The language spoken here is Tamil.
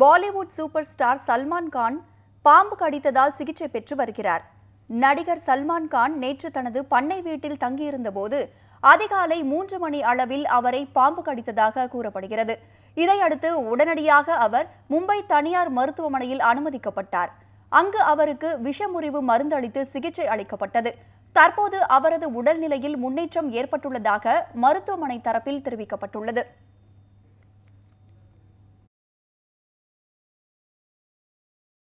பாலிவுட் சூப்பர் ஸ்டார் சல்மான் கான் பாம்பு கடித்ததால் சிகிச்சை பெற்று வருகிறார் நடிகர் சல்மான் கான் நேற்று தனது பண்ணை வீட்டில் தங்கியிருந்த போது அதிகாலை மூன்று மணி அளவில் அவரை பாம்பு கடித்ததாக கூறப்படுகிறது இதையடுத்து உடனடியாக அவர் மும்பை தனியார் மருத்துவமனையில் அனுமதிக்கப்பட்டார் அங்கு அவருக்கு விஷமுறிவு மருந்தளித்து சிகிச்சை அளிக்கப்பட்டது தற்போது அவரது உடல்நிலையில் முன்னேற்றம் ஏற்பட்டுள்ளதாக மருத்துவமனை தரப்பில் தெரிவிக்கப்பட்டுள்ளது